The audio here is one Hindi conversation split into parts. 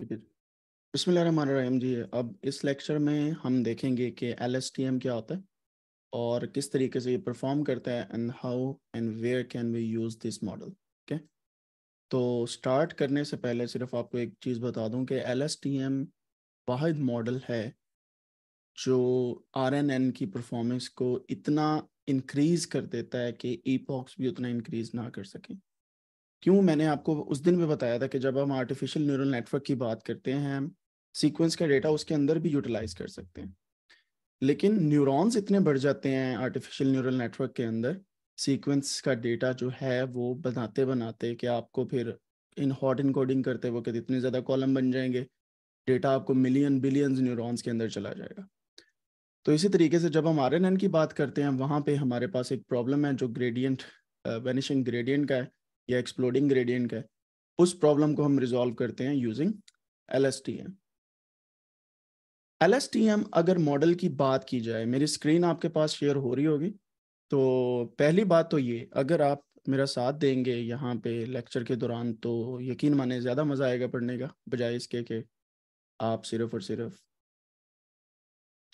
बसमीम जी अब इस लेक्चर में हम देखेंगे कि एल क्या होता है और किस तरीके से ये परफॉर्म करता है and how and where can we use this model okay तो स्टार्ट करने से पहले सिर्फ आपको एक चीज़ बता दूं कि एल एस वाद मॉडल है जो आर एन एन की परफॉर्मेंस को इतना इनक्रीज़ कर देता है कि ई भी उतना इनक्रीज़ ना कर सकें क्यों मैंने आपको उस दिन भी बताया था कि जब हम आर्टिफिशियल न्यूरल नेटवर्क की बात करते हैं हम सीक्वेंस का डेटा उसके अंदर भी यूटिलाइज कर सकते हैं लेकिन न्यूरॉन्स इतने बढ़ जाते हैं आर्टिफिशियल न्यूरल नेटवर्क के अंदर सीक्वेंस का डेटा जो है वो बनाते बनाते कि आपको फिर इन हॉट इनकोडिंग करते वो कहते इतने ज़्यादा कॉलम बन जाएंगे डेटा आपको मिलियन बिलियन न्यूरॉन्स के अंदर चला जाएगा तो इसी तरीके से जब हम आर की बात करते हैं वहाँ पे हमारे पास एक प्रॉब्लम है जो ग्रेडियंट वेनिशिंग ग्रेडियंट का है या एक्सप्लोडिंग ग्रेडियंट का है उस प्रॉब्लम को हम रिजॉल्व करते हैं using L S T M L S T M अगर मॉडल की बात की जाए मेरी स्क्रीन आपके पास शेयर हो रही होगी तो पहली बात तो ये अगर आप मेरा साथ देंगे यहाँ पे लेक्चर के दौरान तो यकीन माने ज़्यादा मज़ा आएगा पढ़ने का बजाय इसके कि आप सिर्फ और सिर्फ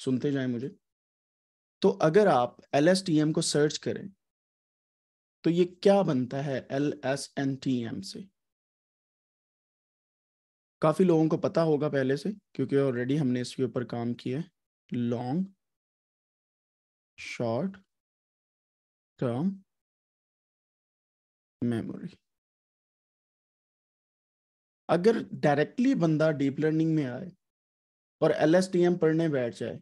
सुनते जाएं मुझे तो अगर आप एल एस टी एम को सर्च करें तो ये क्या बनता है L S N T M से काफी लोगों को पता होगा पहले से क्योंकि ऑलरेडी हमने इसके ऊपर काम किया है लॉन्ग शॉर्ट टर्म मेमोरी अगर डायरेक्टली बंदा डीप लर्निंग में आए और एल एस टी एम पढ़ने बैठ जाए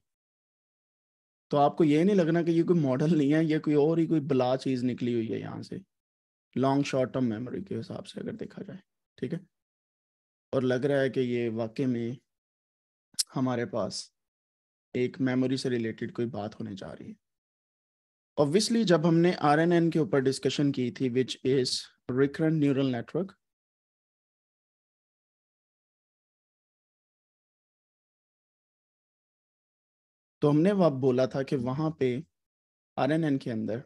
तो आपको ये नहीं लगना कि ये कोई मॉडल नहीं है ये कोई और ही कोई बला चीज़ निकली हुई है यहाँ से लॉन्ग शॉर्ट टर्म मेमोरी के हिसाब से अगर देखा जाए ठीक है और लग रहा है कि ये वाकई में हमारे पास एक मेमोरी से रिलेटेड कोई बात होने जा रही है ऑब्वियसली जब हमने आर के ऊपर डिस्कशन की थी which is recurrent neural network तो हमने वह बोला था कि वहां पे आर एन एन के अंदर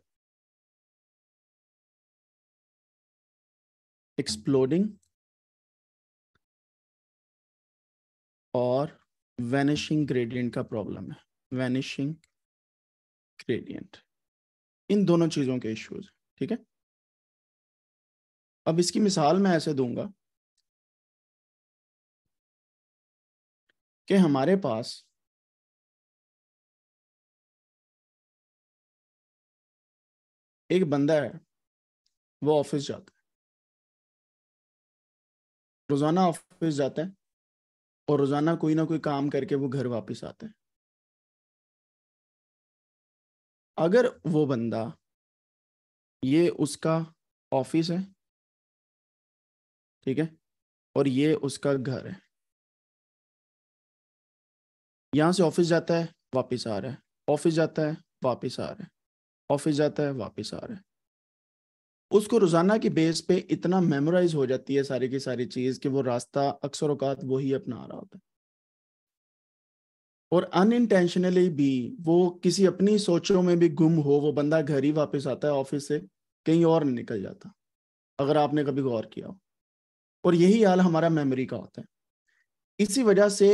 एक्सप्लोडिंग और वैनिशिंग ग्रेडियंट का प्रॉब्लम है वैनिशिंग ग्रेडियंट इन दोनों चीजों के इश्यूज ठीक है अब इसकी मिसाल मैं ऐसे दूंगा कि हमारे पास एक बंदा है वो ऑफिस जाता है रोजाना ऑफिस जाता है और रोजाना कोई ना कोई काम करके वो घर वापस आता है अगर वो बंदा ये उसका ऑफिस है ठीक है और ये उसका घर है यहां से ऑफिस जाता है वापस आ रहा है ऑफिस जाता है वापस आ रहा है ऑफिस जाता है वापस आ रहा है उसको रोजाना की बेस पे इतना मेमोराइज हो जाती है सारी की सारी चीज कि वो रास्ता अक्सर अकात वही अपना आ रहा होता है और अनइंटेंशनली भी वो किसी अपनी सोचों में भी गुम हो वो बंदा घर ही वापस आता है ऑफिस से कहीं और निकल जाता अगर आपने कभी गौर किया हो और यही हाल हमारा मेमोरी का होता है इसी वजह से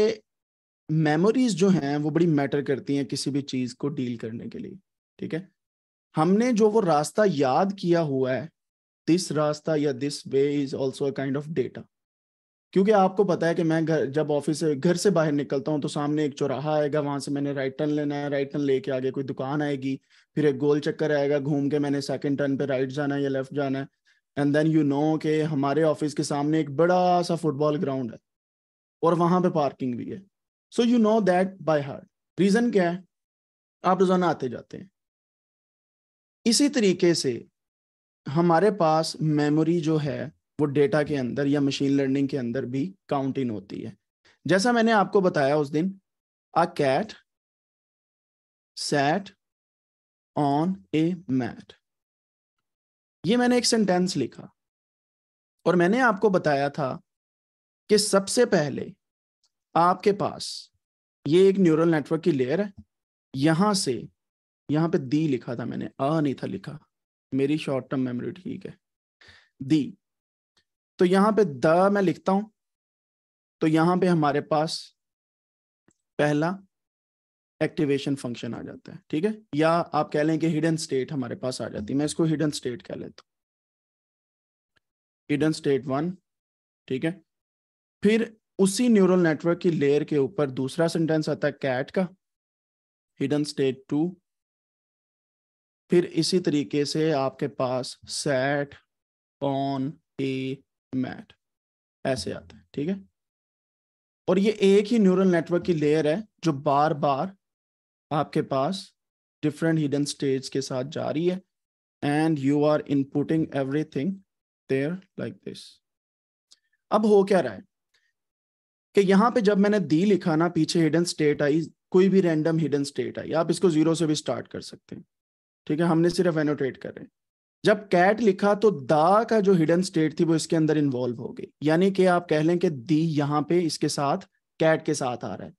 मेमोरीज जो हैं वो बड़ी मैटर करती हैं किसी भी चीज़ को डील करने के लिए ठीक है हमने जो वो रास्ता याद किया हुआ है दिस रास्ता या this way is also kind of data क्योंकि आपको पता है कि मैं घर जब ऑफिस से घर से बाहर निकलता हूँ तो सामने एक चौराहा आएगा वहां से मैंने राइट टर्न लेना है राइट टर्न लेके आगे कोई दुकान आएगी फिर एक गोल चक्कर आएगा घूम के मैंने सेकंड टर्न पे राइट जाना है या लेफ्ट जाना है एंड देन यू नो कि हमारे ऑफिस के सामने एक बड़ा सा फुटबॉल ग्राउंड है और वहां पे पार्किंग भी है so you know that by heart reason क्या है आप रोजाना आते जाते हैं इसी तरीके से हमारे पास मेमोरी जो है वो डेटा के अंदर या मशीन लर्निंग के अंदर भी काउंट इन होती है जैसा मैंने आपको बताया उस दिन a cat sat on a mat ये मैंने एक सेंटेंस लिखा और मैंने आपको बताया था कि सबसे पहले आपके पास ये एक न्यूरल नेटवर्क की लेयर है यहां से यहाँ पे दी लिखा था मैंने आ नहीं था लिखा मेरी शॉर्ट टर्म मेमोरी ठीक है दी तो यहाँ पे द मैं लिखता हूं तो यहाँ पे हमारे पास पहला एक्टिवेशन फंक्शन आ जाता है ठीक है या आप कह लें कि हिडन स्टेट हमारे पास आ जाती है मैं इसको हिडन स्टेट कह लेता हूँ हिडन स्टेट वन ठीक है फिर उसी न्यूरल नेटवर्क की लेयर के ऊपर दूसरा सेंटेंस आता है कैट का हिडन स्टेट टू फिर इसी तरीके से आपके पास सेट ऑन ए मैट ऐसे आते हैं ठीक है और ये एक ही न्यूरल नेटवर्क की लेयर है जो बार बार आपके पास डिफरेंट हिडन स्टेज के साथ जा रही है and you are inputting everything there like this अब हो क्या रहा है कि यहां पे जब मैंने दी लिखा ना पीछे हिडन स्टेट आई कोई भी रैंडम हिडन स्टेट आई आप इसको जीरो से भी स्टार्ट कर सकते हैं ठीक है हमने सिर्फ एनोटेट कर रहे हैं जब कैट लिखा तो दा का जो हिडन स्टेट थी वो इसके अंदर इन्वॉल्व हो गई यानी कि आप कह लें कि दी यहाँ पे इसके साथ कैट के साथ आ रहा है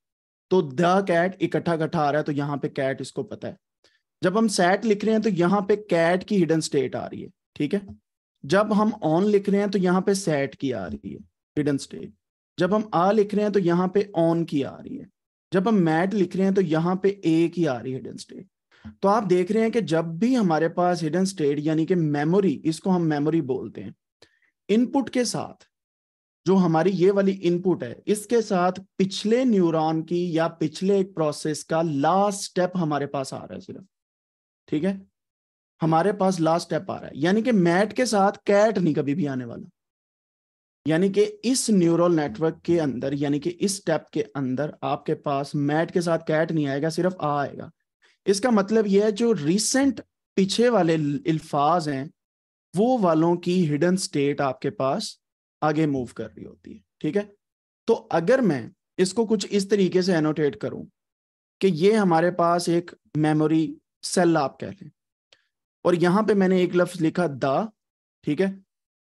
तो द कैट इकट्ठा इकट्ठा आ रहा है तो यहाँ पे कैट इसको पता है जब हम सेट लिख रहे हैं तो यहाँ पे कैट की हिडन स्टेट आ रही है ठीक है जब हम ऑन लिख रहे हैं तो यहाँ पे सैट की आ रही है हिडन स्टेट जब हम आ लिख रहे हैं तो यहाँ पे ऑन की आ रही है जब हम मैट लिख रहे हैं तो यहाँ पे ए की आ रही है हिडन स्टेट तो आप देख रहे हैं कि जब भी हमारे पास हिडन स्टेट यानी कि मेमोरी इसको हम मेमोरी बोलते हैं इनपुट के साथ जो हमारी ये वाली इनपुट है इसके साथ पिछले न्यूरॉन की या पिछले एक प्रोसेस का लास्ट स्टेप हमारे पास आ रहा है सिर्फ ठीक है हमारे पास लास्ट स्टेप आ रहा है यानी कि मैट के साथ कैट नहीं कभी भी आने वाला यानी कि इस न्यूरल नेटवर्क के अंदर यानी कि इस स्टेप के अंदर आपके पास मैट के साथ कैट नहीं आएगा सिर्फ आ आएगा इसका मतलब यह है जो रिसेंट पीछे वाले अल्फाज हैं वो वालों की हिडन स्टेट आपके पास आगे मूव कर रही होती है ठीक है तो अगर मैं इसको कुछ इस तरीके से एनोटेट करूं कि ये हमारे पास एक मेमोरी सेल आप कह लें और यहाँ पे मैंने एक लफ्ज लिखा द ठीक है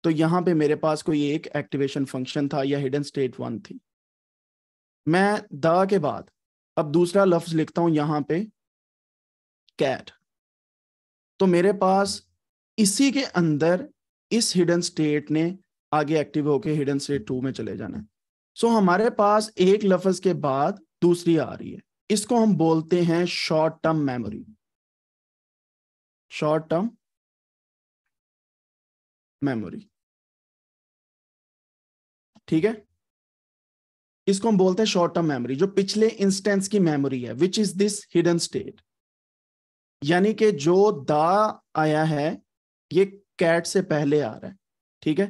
तो यहाँ पे मेरे पास कोई एक एक्टिवेशन फंक्शन था या हिडन स्टेट वन थी मैं द के बाद अब दूसरा लफ्ज लिखता हूँ यहाँ पे कैट तो मेरे पास इसी के अंदर इस हिडन स्टेट ने आगे एक्टिव होके हिडन स्टेट टू में चले जाना है सो हमारे पास एक लफज के बाद दूसरी आ रही है इसको हम बोलते हैं short term memory short term memory ठीक है इसको हम बोलते हैं शॉर्ट टर्म मेमोरी जो पिछले इंस्टेंस की मेमोरी है which is this hidden state यानी कि जो दा आया है ये कैट से पहले आ रहा है ठीक है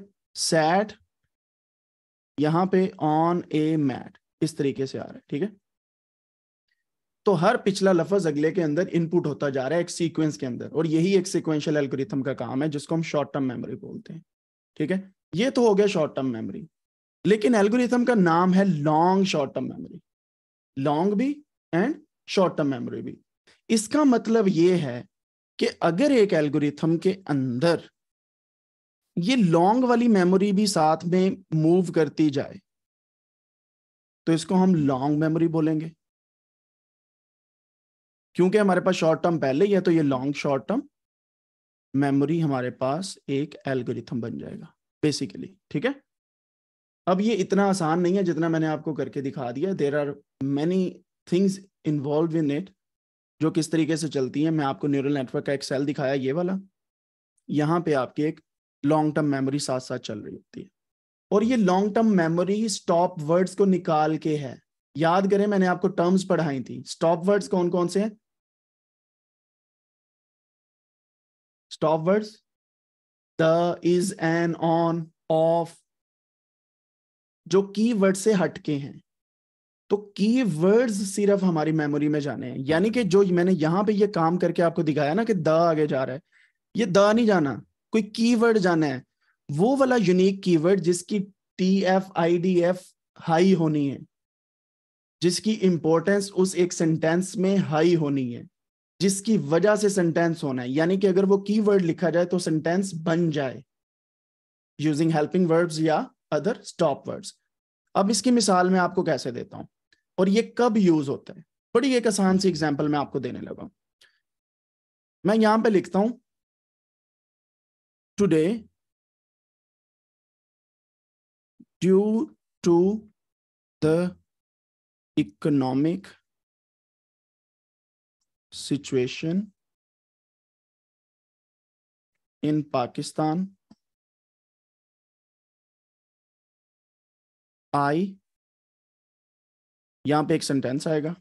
सैट यहां पे ऑन ए मैट इस तरीके से आ रहा है ठीक है तो हर पिछला लफज अगले के अंदर इनपुट होता जा रहा है एक सीक्वेंस के अंदर और यही एक सीक्वेंशियल एल्गोरिथम का काम है जिसको हम शॉर्ट टर्म मेमोरी बोलते हैं ठीक है ये तो हो गया शॉर्ट टर्म मेमोरी लेकिन एल्गोरिथम का नाम है long short term memory long भी एंड शॉर्ट टर्म मेमोरी भी इसका मतलब ये है कि अगर एक एल्गोरिथम के अंदर ये लॉन्ग वाली मेमोरी भी साथ में मूव करती जाए तो इसको हम लॉन्ग मेमोरी बोलेंगे क्योंकि हमारे पास शॉर्ट टर्म पहले ही है तो ये लॉन्ग शॉर्ट टर्म मेमोरी हमारे पास एक एल्गोरिथम बन जाएगा बेसिकली ठीक है अब ये इतना आसान नहीं है जितना मैंने आपको करके दिखा दिया there are many things involve in it जो किस तरीके से चलती है मैं आपको न्यूरल नेटवर्क का एक सेल दिखाया ये वाला यहाँ पे आपकी एक लॉन्ग टर्म मेमोरी साथ साथ चल रही होती है और ये long term memory stop words को निकाल के है याद करें मैंने आपको टर्म्स पढ़ाई थी स्टॉप वर्ड्स कौन कौन से हैं stop words the is an on of जो की वर्ड से हटके हैं तो की वर्ड्स सिर्फ हमारी मेमोरी में जाने हैं यानी कि जो मैंने यहाँ पे ये काम करके आपको दिखाया ना कि द आगे जा रहा है ये द नहीं जाना कोई की वर्ड जाना है वो वाला यूनिक की वर्ड जिसकी T F I D F high होनी है जिसकी इंपॉर्टेंस उस एक सेंटेंस में हाई होनी है जिसकी वजह से सेंटेंस होना है यानी कि अगर वो की वर्ड लिखा जाए तो सेंटेंस बन जाए यूजिंग हेल्पिंग वर्ब्स या अदर स्टॉप वर्ड्स अब इसकी मिसाल मैं आपको कैसे देता हूं और ये कब यूज होते हैं बड़ी एक आसान सी एग्जाम्पल मैं आपको देने लगा मैं यहां पे लिखता हूं today due to the economic situation in Pakistan I यहां पे एक सेंटेंस आएगा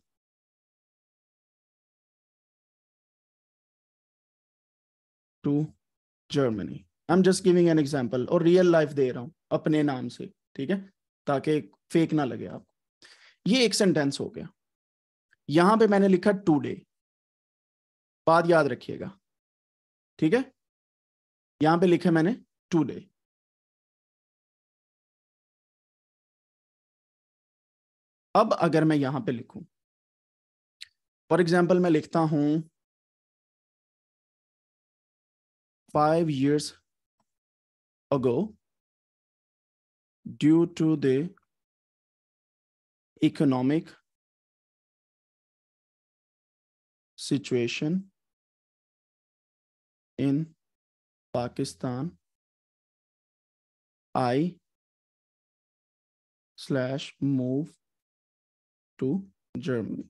to Germany I am just giving an example और रियल लाइफ दे रहा हूं अपने नाम से ठीक है ताकि फेक ना लगे आपको ये एक सेंटेंस हो गया यहां पे मैंने लिखा टू डे बात याद रखिएगा ठीक है यहां पे लिखे मैंने टू डे अब अगर मैं यहां पे लिखूं फॉर एग्जाम्पल मैं लिखता हूं five years ago due to the economic situation in Pakistan I slash move to Germany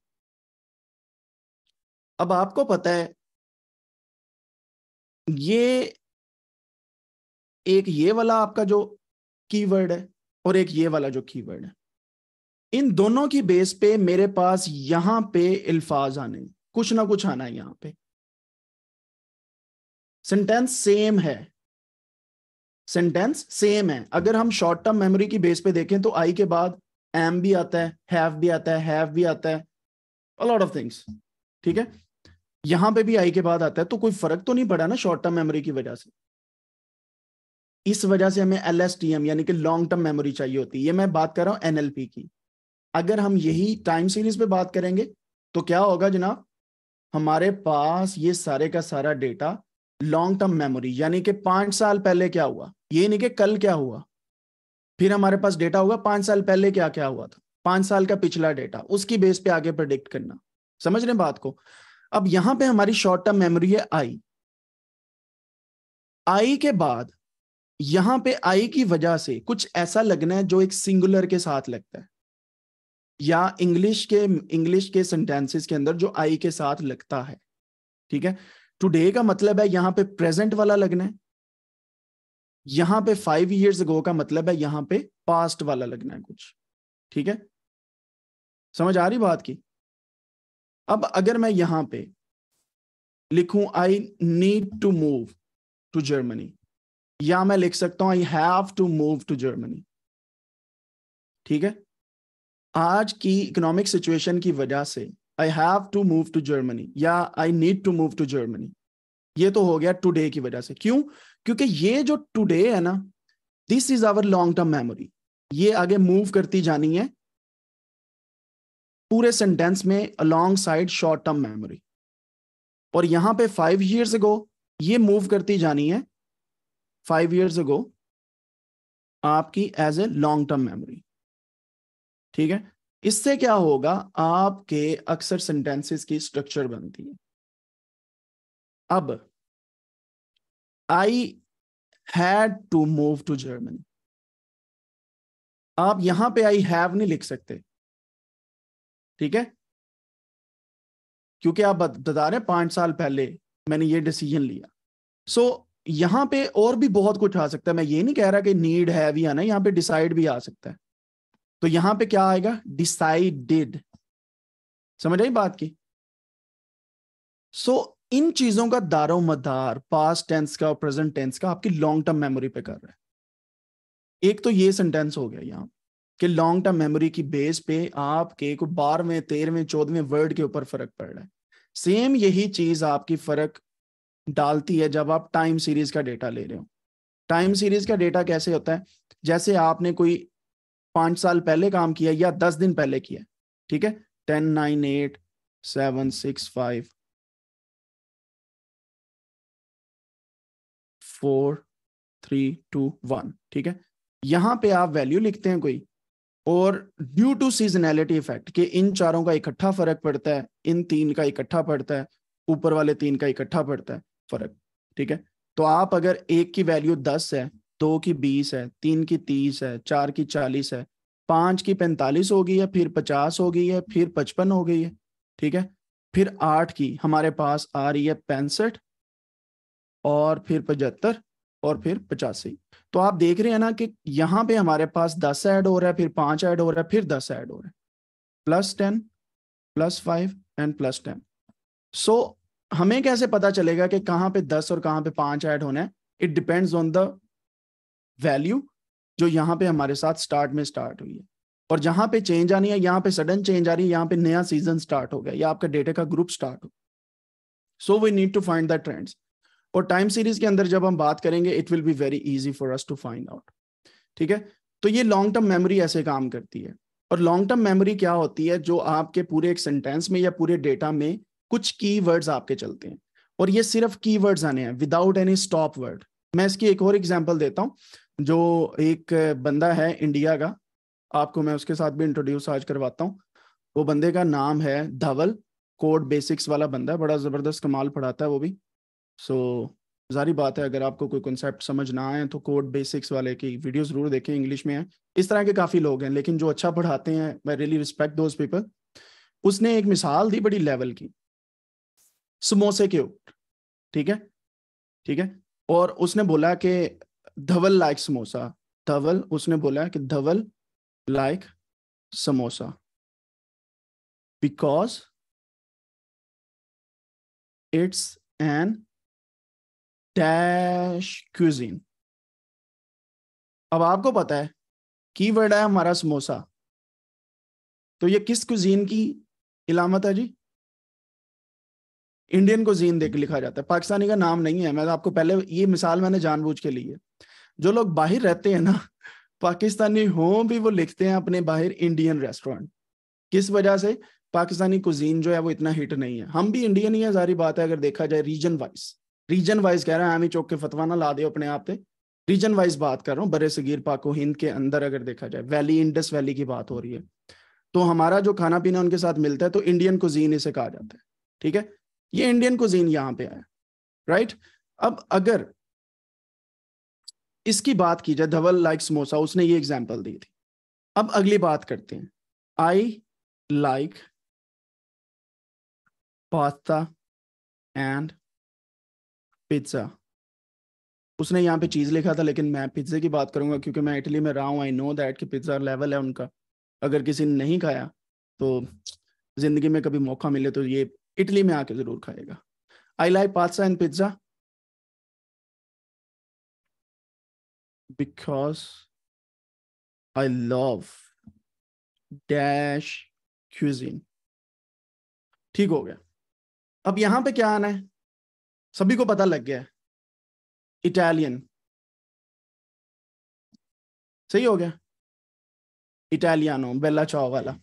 अब आपको पता है ये एक ये वाला आपका जो कीवर्ड है और एक ये वाला जो कीवर्ड है इन दोनों की बेस पे मेरे पास यहां पे अल्फाज आने कुछ ना कुछ आना है यहां पे सेंटेंस सेम है सेंटेंस सेम है अगर हम शॉर्ट टर्म मेमोरी की बेस पे देखें तो आई के बाद एम भी आता है हैव भी आता है हैव भी आता है लॉट ऑफ थिंग्स ठीक है यहां पे भी आई के बाद आता है तो कोई फर्क तो नहीं पड़ा ना शॉर्ट टर्म मेमोरी की वजह से इस वजह से हमें एल एस टी एम यानी कि लॉन्ग टर्म मेमोरी चाहिए होती है ये मैं बात कर रहा हूं एनएलपी की अगर हम यही टाइम सीरीज पे बात करेंगे तो क्या होगा जनाब हमारे पास ये सारे का सारा डेटा लॉन्ग टर्म मेमोरी यानी कि पांच साल पहले क्या हुआ ये नहीं कि कल क्या हुआ फिर हमारे पास डेटा होगा पांच साल पहले क्या क्या हुआ था पांच साल का पिछला डेटा उसकी बेस पे आगे प्रोडिक्ट करना समझ रहे बात को अब यहां पे हमारी शॉर्ट टर्म मेमोरी है आई आई के बाद यहां पे आई की वजह से कुछ ऐसा लगना है जो एक सिंगुलर के साथ लगता है या इंग्लिश के इंग्लिश के सेंटेंसेस के अंदर जो आई के साथ लगता है ठीक है टुडे का मतलब है यहाँ पे प्रेजेंट वाला लगना है यहां पे फाइव ईयर्स गो का मतलब है यहां पे पास्ट वाला लगना है कुछ ठीक है समझ आ रही बात की अब अगर मैं यहां पे लिखूं I need to move to Germany या मैं लिख सकता हूं I have to move to Germany ठीक है आज की इकोनॉमिक सिचुएशन की वजह से I have to move to Germany या I need to move to Germany ये तो हो गया टुडे की वजह से क्यों क्योंकि ये जो टुडे है ना this is our long term memory ये आगे मूव करती जानी है पूरे सेंटेंस में alongside short term memory और यहां पे फाइव ईयर्स गो ये मूव करती जानी है फाइव ईयर्स गो आपकी as a long term memory ठीक है इससे क्या होगा आपके अक्सर सेंटेंसेस की स्ट्रक्चर बनती है अब I had to move to Germany आप यहां पे आई हैव नहीं लिख सकते ठीक है क्योंकि आप बता रहे हैं पांच साल पहले मैंने ये डिसीजन लिया सो so, यहां पे और भी बहुत कुछ आ सकता है मैं ये नहीं कह रहा कि नीड है भी आना यहां पे डिसाइड भी आ सकता है तो यहां पे क्या आएगा डिसाइडेड समझ आई बात की सो so, इन चीजों का दारो मदार पास्ट टेंस का और प्रेजेंट टेंस का आपकी लॉन्ग टर्म मेमोरी पे कर रहे हैं एक तो ये सेंटेंस हो गया यहाँ कि लॉन्ग टर्म मेमोरी की बेस पे आपके को बारहवें तेरहवें चौदहवें वर्ड के ऊपर फर्क पड़ रहा है सेम यही चीज आपकी फर्क डालती है जब आप टाइम सीरीज का डेटा ले रहे हो टाइम सीरीज का डेटा कैसे होता है जैसे आपने कोई पांच साल पहले काम किया या दस दिन पहले किया ठीक है ten nine eight seven six five four three two one ठीक है यहां पे आप वैल्यू लिखते हैं कोई और ड्यू टू सीजनैलिटी इफेक्ट कि इन चारों का इकट्ठा फर्क पड़ता है इन तीन का इकट्ठा पड़ता है ऊपर वाले तीन का इकट्ठा पड़ता है फर्क ठीक है तो आप अगर एक की वैल्यू दस है दो की बीस है तीन की तीस है चार की चालीस है पांच की पैंतालीस हो गई है फिर पचास हो गई है फिर पचपन हो गई है ठीक है फिर आठ की हमारे पास आ रही है पैंसठ और फिर पचहत्तर और फिर पचासी तो आप देख रहे हैं ना कि यहाँ पे हमारे पास दस ऐड हो रहा है फिर पांच ऐड हो रहा है फिर दस ऐड हो रहा है plus ten plus five and plus ten so हमें कैसे पता चलेगा कि कहाँ पे दस और कहाँ पे पांच ऐड होना है it depends on the value जो यहाँ पे हमारे साथ स्टार्ट में स्टार्ट हुई है और जहां पे चेंज आनी है यहाँ पे सडन चेंज आ रही है यहाँ पे नया सीजन स्टार्ट हो गया या आपका डेटा का ग्रुप स्टार्ट हो so we need to find the trends और टाइम सीरीज के अंदर जब हम बात करेंगे it will be very easy for us to find out ठीक है तो ये लॉन्ग टर्म मेमोरी ऐसे काम करती है और लॉन्ग टर्म मेमोरी क्या होती है जो आपके पूरे एक सेंटेंस में या पूरे डेटा में कुछ की वर्ड्स आपके चलते हैं और ये सिर्फ की आने हैं विदाउट एनी स्टॉप वर्ड मैं इसकी एक और एग्जाम्पल देता हूँ जो एक बंदा है इंडिया का आपको मैं उसके साथ भी इंट्रोड्यूस आज करवाता हूँ वो बंदे का नाम है धवल कोड बेसिक्स वाला बंदा है बड़ा जबरदस्त कमाल पढ़ाता है वो भी सो so, जारी बात है अगर आपको कोई कंसेप्ट समझ ना आए तो कोड बेसिक्स वाले की वीडियो जरूर देखें इंग्लिश में है इस तरह के काफ़ी लोग हैं लेकिन जो अच्छा पढ़ाते हैं I really respect those people उसने एक मिसाल दी बड़ी लेवल की समोसे के ऊपर ठीक है ठीक है और उसने बोला कि धवल लाइक समोसा धवल उसने बोला कि Dhaval like samosa because it's an dash cuisine अब आपको पता है की वर्ड है हमारा समोसा तो ये किस कुजीन की इलामत है जी इंडियन कुजीन देख लिखा जाता है पाकिस्तानी का नाम नहीं है मैं आपको पहले ये मिसाल मैंने जानबूझ के ली है जो लोग बाहर रहते हैं ना पाकिस्तानी हो भी वो लिखते हैं अपने बाहर इंडियन रेस्टोरेंट किस वजह से पाकिस्तानी कुजीन जो है वो इतना हिट नहीं है हम भी इंडियन ही है सारी बात है अगर देखा जाए रीजन वाइज रीजन वाइज कह रहा है आमी चौक के फतवा ना ला दो अपने आप पे रीजन वाइज बात कर रहा हूँ बरे सगीर पाको हिंद के अंदर अगर देखा जाए वैली इंडस वैली की बात हो रही है तो हमारा जो खाना पीना उनके साथ मिलता है तो इंडियन कुजीन इसे कहा जाता है ठीक है ये इंडियन कुजीन यहाँ पे आया राइट अब अगर इसकी बात की जाए धवल लाइक समोसा उसने ये एग्जाम्पल दी थी अब अगली बात करते हैं I like pasta and pizza उसने यहाँ पे चीज़ लिखा था लेकिन मैं पिज्ज़े की बात करूंगा क्योंकि मैं इटली में रहा हूँ आई नो दैट कि पिज्ज़ा लेवल है उनका अगर किसी ने नहीं खाया तो ज़िंदगी में कभी मौका मिले तो ये इटली में आके ज़रूर खाएगा I like pasta and pizza because I love dash cuisine ठीक हो गया अब यहां पे क्या आना है सभी को पता लग गया है इटालियन सही हो गया इटालियानो बेला चाओ वाला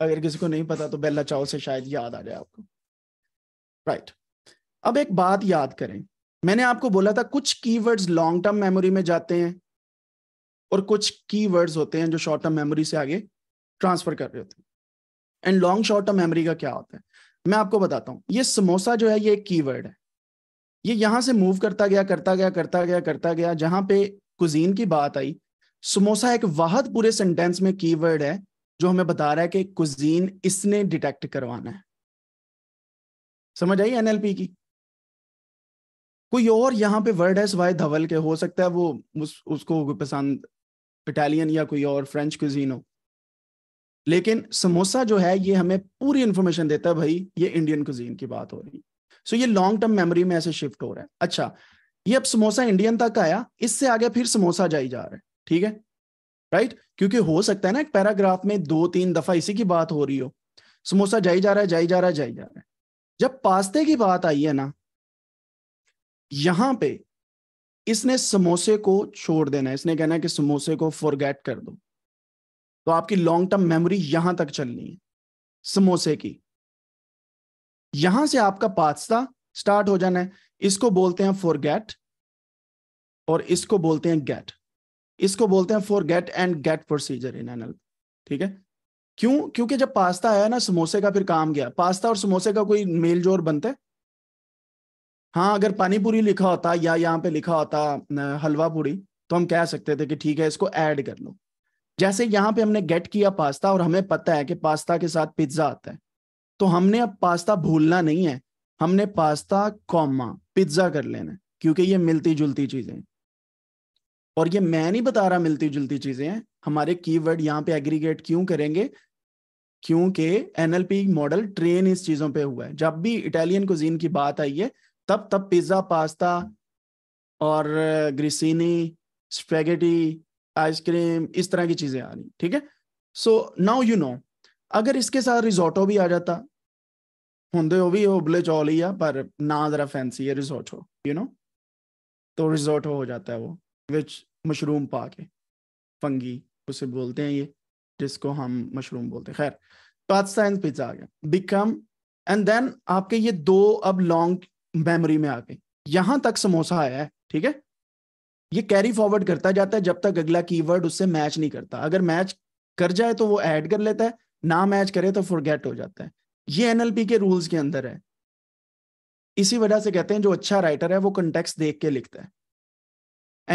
अगर किसी को नहीं पता तो बेला चाओ से शायद याद आ जाए आपको राइट right. अब एक बात याद करें मैंने आपको बोला था कुछ कीवर्ड्स लॉन्ग टर्म मेमोरी में जाते हैं और कुछ कीवर्ड्स होते हैं जो शॉर्ट टर्म मेमोरी से आगे ट्रांसफर कर रहे होते हैं and long short term memory का क्या होता है मैं आपको बताता हूँ ये समोसा जो है ये एक कीवर्ड है ये यहां से मूव करता गया करता गया करता गया करता गया जहां पे कुजीन की बात आई समोसा एक वाहद पूरे सेंटेंस में कीवर्ड है जो हमें बता रहा है कि कुजीन इसने डिटेक्ट करवाना है समझ आई एनएलपी की कोई और यहाँ पे वर्ड है सवाए धवल के हो सकता है वो उस, उसको पसंद इटालियन या कोई और फ्रेंच कुजीन हो लेकिन समोसा जो है ये हमें पूरी इंफॉर्मेशन देता है भाई ये इंडियन कुजीन की बात हो रही है सो ये लॉन्ग टर्म मेमोरी में ऐसे शिफ्ट हो रहा है अच्छा ये अब समोसा इंडियन तक आया इससे आगे फिर समोसा जाई जा रहा है ठीक है राइट क्योंकि हो सकता है ना एक पैराग्राफ में दो तीन दफा इसी की बात हो रही हो समोसा जाई जा रहा है जाई जा रहा है जाई जा रहा है जब पास्ते की बात आई है ना यहां पे इसने समोसे को छोड़ देना है इसने कहना है कि समोसे को फॉरगेट कर दो तो आपकी लॉन्ग टर्म मेमोरी यहां तक चलनी है समोसे की यहां से आपका पास्ता स्टार्ट हो जाना है इसको बोलते हैं फॉर गेट और इसको बोलते हैं गेट इसको बोलते हैं forget and gate procedure in एनल ठीक है क्यों क्योंकि जब पास्ता आया ना समोसे का फिर काम गया पास्ता और समोसे का कोई मेल जोर बनते हाँ अगर पानी पूरी लिखा होता या यहाँ पे लिखा होता हलवा पूरी तो हम कह सकते थे कि ठीक है इसको ऐड कर लो जैसे यहाँ पे हमने गेट किया पास्ता और हमें पता है कि पास्ता के साथ पिज्जा आता है तो हमने अब पास्ता भूलना नहीं है हमने पास्ता कॉमा पिज्जा कर लेना है क्योंकि ये मिलती जुलती चीजें और ये मैं नहीं बता रहा मिलती जुलती चीजें हैं हमारे कीवर्ड यहाँ पे एग्रीगेट क्यों करेंगे क्योंकि एनएलपी मॉडल ट्रेन इस चीजों पे हुआ है जब भी इटालियन कुजीन की बात आई है तब तब पिज्जा पास्ता और ग्रिसिनी स्पेगेटी आइसक्रीम इस तरह की चीजें आ रही ठीक है सो नाउ यू नो अगर इसके साथ रिजोर्टो भी आ जाता होंगे हो भी उबले चौल ही है पर ना जरा फैंसी है रिजोर्टो यू नो तो रिजोर्टो हो जाता है वो विच मशरूम पा के फंगी उसे बोलते हैं ये जिसको हम मशरूम बोलते हैं खैर पास्ता एंड पिज्जा आ गया बिकम एंड देन आपके ये दो अब लॉन्ग मेमोरी में आ गए यहां तक समोसा आया है ठीक है ये कैरी फॉरवर्ड करता जाता है जब तक अगला कीवर्ड उससे मैच नहीं करता अगर मैच कर जाए तो वो ऐड कर लेता है ना मैच करे तो फॉरगेट हो जाता है ये एनएलपी के रूल्स के अंदर है इसी वजह से कहते हैं जो अच्छा राइटर है वो कंटेक्स देख के लिखता है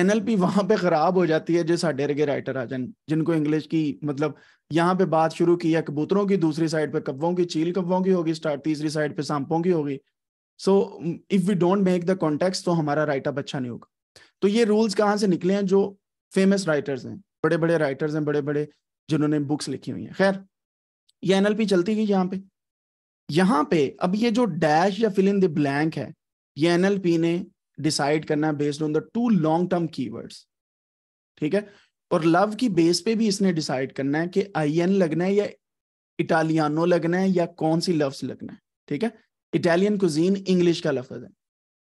एनएलपी वहां पे खराब हो जाती है जो साढ़े रगे राइटर आ जाए जिनको इंग्लिश की मतलब यहाँ पे बात शुरू की है कबूतरों की दूसरी साइड पे कब्बों की चील कब्बों की होगी स्टार्ट तीसरी साइड पे सांपों की होगी so if we don't make the context तो हमारा राइटअप अच्छा नहीं होगा तो ये रूल्स कहाँ से निकले हैं जो फेमस राइटर्स हैं बड़े बड़े राइटर्स हैं बड़े बड़े जिन्होंने बुक्स लिखी हुई हैं खैर ये एनएलपी चलती गई यहाँ पे यहाँ पे अब ये जो डैश या फिल इन द ब्लैंक है ये एनएलपी ने डिसाइड करना है based on the two long term keywords ठीक है और लव की बेस पे भी इसने डिसाइड करना है कि आई एन लगना है या इटालियानो लगना है या कौन सी लफ्स लगना है ठीक है इटालियन कुजीन इंग्लिश का लफ्ज है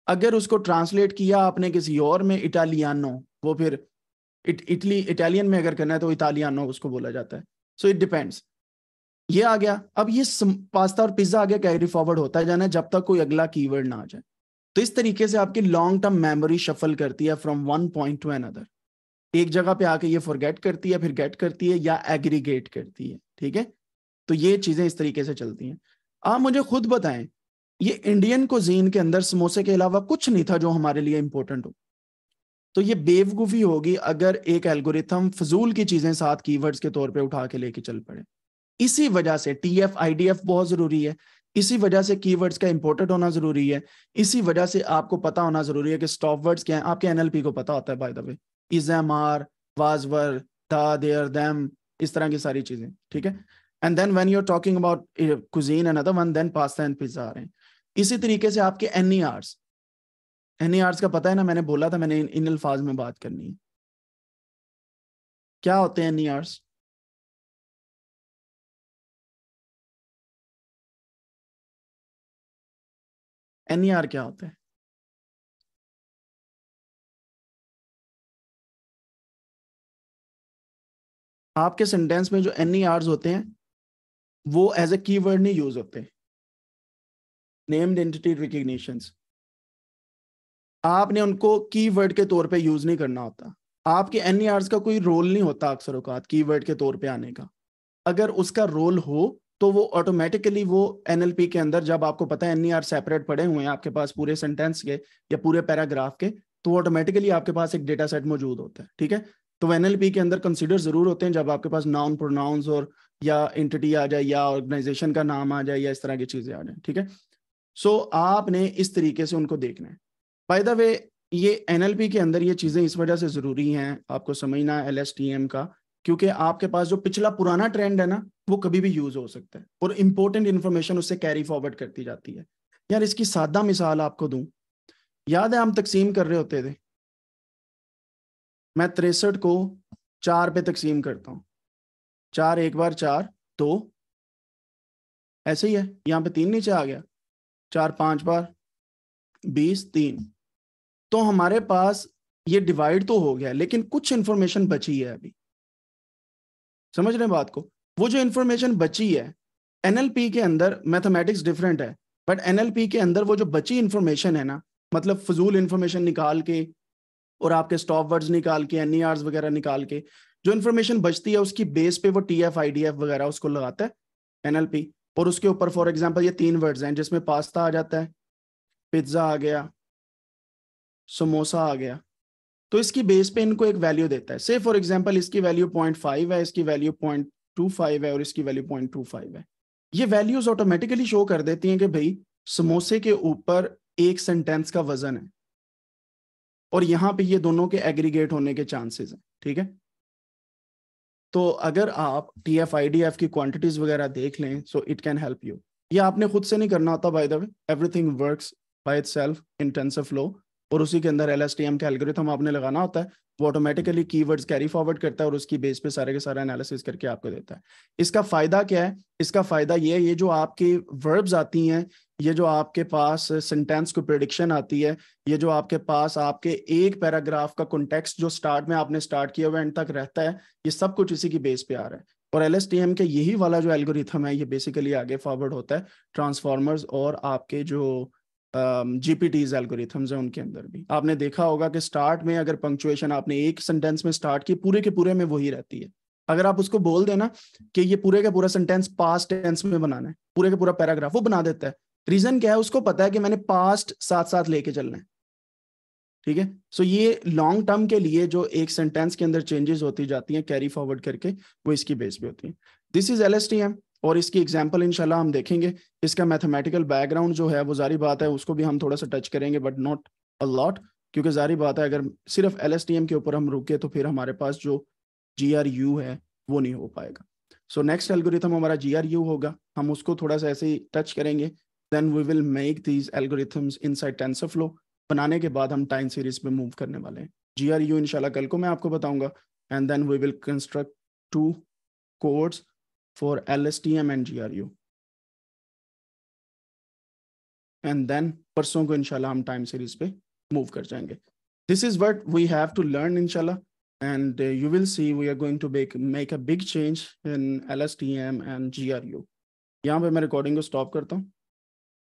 अगर उसको ट्रांसलेट किया आपने किसी और में इटालियानो वो फिर इट, इटली इटालियन में अगर करना है तो इटालियानो उसको बोला जाता है सो इट डिपेंड्स ये आ गया अब ये पास्ता और पिज्जा आगे कैरी फॉरवर्ड होता है जाना जब तक कोई अगला कीवर्ड ना आ जाए तो इस तरीके से आपकी लॉन्ग टर्म मेमोरी शफल करती है from one point to another एक जगह पे आके ये फॉरगेट करती है फिर गेट करती है या एग्रीगेट करती है ठीक है तो ये चीजें इस तरीके से चलती हैं आप मुझे खुद बताएं ये इंडियन कोजीन के अंदर समोसे के अलावा कुछ नहीं था जो हमारे लिए इंपॉर्टेंट हो तो ये बेवकूफी होगी अगर एक एल्गोरिथम फजूल की चीजें साथ कीवर्ड्स के तौर पे उठा के लेके चल पड़े इसी वजह से T F I D F बहुत जरूरी है इसी वजह से कीवर्ड्स का इंपोर्टेड होना जरूरी है इसी वजह से आपको पता होना जरूरी है कि स्टॉप वर्ड्स क्या है आपके एनएलपी को पता होता है by the way M R whatever the there them इस तरह की सारी चीजें ठीक है and then when you are talking about cuisine and other one then pasta and pizza आ रहे हैं इसी तरीके से आपके N E Rs N E Rs का पता है ना मैंने बोला था मैंने इन, इन अल्फाज में बात करनी है क्या होते हैं एन ई आर्स एनईआर क्या होता है आपके सेंटेंस में जो एन e होते हैं वो एज ए कीवर्ड नहीं यूज होते नेम्ड एंटिटी रिकग्निशन आपने उनको कीवर्ड के तौर पे यूज नहीं करना होता आपके एन e का कोई रोल नहीं होता अक्सर अवकात कीवर्ड के तौर पे आने का अगर उसका रोल हो तो वो ऑटोमेटिकली वो एनएलपी के अंदर जब आपको पता है एन सेपरेट e पड़े हुए हैं आपके पास पूरे सेंटेंस के या पूरे पैराग्राफ के तो ऑटोमेटिकली आपके पास एक डेटा सेट मौजूद होता है ठीक है तो एनएलपी के अंदर कंसिडर जरूर होते हैं जब आपके पास नाउन प्रोनाउंस और या एंटिटी आ जाए या ऑर्गेनाइजेशन का नाम आ जाए या इस तरह की चीजें आ जाए ठीक है सो आपने इस तरीके से उनको देखना है बाय द वे ये एनएलपी के अंदर ये चीजें इस वजह से जरूरी हैं आपको समझना एल का क्योंकि आपके पास जो पिछला पुराना ट्रेंड है ना वो कभी भी यूज हो सकता है और इंपॉर्टेंट इन्फॉर्मेशन उससे कैरी फॉरवर्ड करती जाती है यार इसकी सादा मिसाल आपको दूं याद है हम तकसीम कर रहे होते थे मैं तिरसठ को चार पे तकसीम करता हूं चार एक बार चार दो तो ऐसे ही है यहाँ पे तीन नीचे आ गया चार पांच बार बीस तीन तो हमारे पास ये डिवाइड तो हो गया लेकिन कुछ इन्फॉर्मेशन बची है अभी समझ रहे बात को वो जो इन्फॉर्मेशन बची है एनएलपी के अंदर मैथमेटिक्स डिफरेंट है बट एनएलपी के अंदर वो जो बची इन्फॉर्मेशन है ना मतलब फजूल इन्फॉर्मेशन निकाल के और आपके स्टॉप वर्ड्स निकाल के एन e वगैरह निकाल के जो इन्फॉर्मेशन बचती है उसकी बेस पे वो T F I D F वगैरह उसको लगाता है एनएलपी और उसके ऊपर फॉर एग्जाम्पल ये तीन वर्ड्स हैं जिसमें पास्ता आ जाता है पिज्ज़ा आ गया समोसा आ गया तो इसकी बेस पे इनको एक वैल्यू देता है से फॉर एग्जाम्पल इसकी वैल्यू पॉइंट फाइव है इसकी वैल्यू पॉइंट टू फाइव है और इसकी वैल्यू पॉइंट टू फाइव है ये वैल्यूज ऑटोमेटिकली शो कर देती हैं कि भाई समोसे के ऊपर एक सेंटेंस का वजन है और यहां पे ये दोनों के एग्रीगेट होने के चांसेस हैं ठीक है तो अगर आप T F I D F की क्वांटिटीज वगैरह देख लें so it can help you ये आपने खुद से नहीं करना होता by the way everything works by itself in terms of flow और उसी के अंदर एल एस टी एम का एल्गोरिथम आपने लगाना होता है वो ऑटोमेटिकली कीवर्ड्स कैरी फॉरवर्ड करता है और उसकी बेस पे सारे के सारे एनालिसिस करके आपको देता है इसका फायदा क्या है इसका फायदा ये है ये जो आपकी वर्ब्स आती हैं ये जो आपके पास सेंटेंस को प्रिडिक्शन आती है ये जो आपके पास आपके एक पैराग्राफ का कॉन्टेक्स्ट जो स्टार्ट में आपने स्टार्ट किया हुआ एंड तक रहता है ये सब कुछ इसी की बेस पे आ रहा है और एल एस टी एम के यही वाला जो एल्गोरिथम है ये बेसिकली आगे फॉरवर्ड होता है ट्रांसफॉर्मर्स और आपके जो जीपीटीज um, एल्गोरिथम्स हैं उनके अंदर भी आपने देखा होगा कि स्टार्ट में अगर पंक्चुएशन आपने एक सेंटेंस में स्टार्ट की पूरे के पूरे में वही रहती है अगर आप उसको बोल देना कि ये पूरे का पूरा सेंटेंस पास्ट टेंस में बनाना है पूरे का पूरा पैराग्राफ वो बना देता है रीजन क्या है उसको पता है कि मैंने पास्ट साथ साथ लेके चलना है ठीक है सो ये लॉन्ग टर्म के लिए जो एक सेंटेंस के अंदर चेंजेस होती जाती हैं कैरी फॉरवर्ड करके वो इसकी बेस पे होती है दिस इज एल और इसकी एग्जाम्पल इनशाला हम देखेंगे इसका मैथमेटिकल बैकग्राउंड जो है वो जारी बात है उसको भी हम थोड़ा सा टच करेंगे बट नॉट अ लॉट क्योंकि जारी बात है अगर सिर्फ एल के ऊपर हम रुके तो फिर हमारे पास जो जी है वो नहीं हो पाएगा सो नेक्स्ट एल्गोरिथम हमारा जी होगा हम उसको थोड़ा सा ऐसे ही टच करेंगे then we will make these algorithms inside TensorFlow बनाने के बाद हम टाइम सीरीज पे मूव करने वाले हैं जी आर कल को मैं आपको बताऊंगा and then we will construct two codes for LSTM and GRU. And then परसों को इंशाल्लाह हम टाइम सीरीज पे मूव कर जाएंगे this is what we have to learn इंशाल्लाह and uh, you will see we are going to make make a big change in LSTM and GRU. यहाँ पे मैं रिकॉर्डिंग को स्टॉप करता हूँ